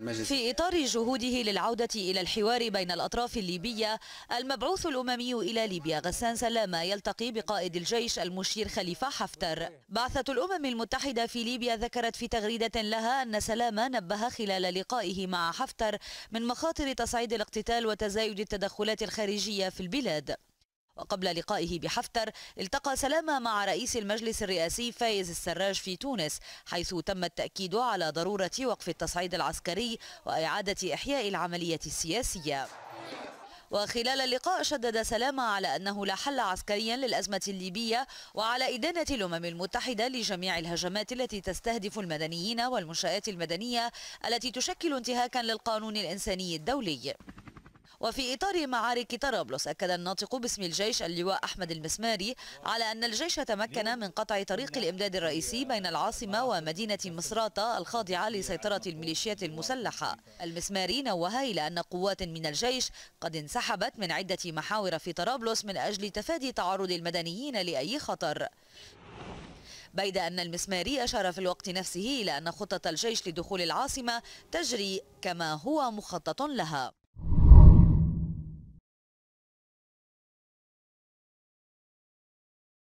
في إطار جهوده للعودة إلى الحوار بين الأطراف الليبية المبعوث الأممي إلى ليبيا غسان سلامة يلتقي بقائد الجيش المشير خليفة حفتر بعثة الأمم المتحدة في ليبيا ذكرت في تغريدة لها أن سلامة نبه خلال لقائه مع حفتر من مخاطر تصعيد الاقتتال وتزايد التدخلات الخارجية في البلاد وقبل لقائه بحفتر التقى سلامة مع رئيس المجلس الرئاسي فايز السراج في تونس حيث تم التأكيد على ضرورة وقف التصعيد العسكري وإعادة إحياء العملية السياسية وخلال اللقاء شدد سلامة على أنه لا حل عسكريا للأزمة الليبية وعلى إدانة الأمم المتحدة لجميع الهجمات التي تستهدف المدنيين والمنشآت المدنية التي تشكل انتهاكا للقانون الإنساني الدولي وفي إطار معارك طرابلس أكد الناطق باسم الجيش اللواء أحمد المسماري على أن الجيش تمكن من قطع طريق الإمداد الرئيسي بين العاصمة ومدينة مصراتة الخاضعة لسيطرة الميليشيات المسلحة المسماري نوه إلى أن قوات من الجيش قد انسحبت من عدة محاور في طرابلس من أجل تفادي تعرض المدنيين لأي خطر بيد أن المسماري أشار في الوقت نفسه إلى أن خطة الجيش لدخول العاصمة تجري كما هو مخطط لها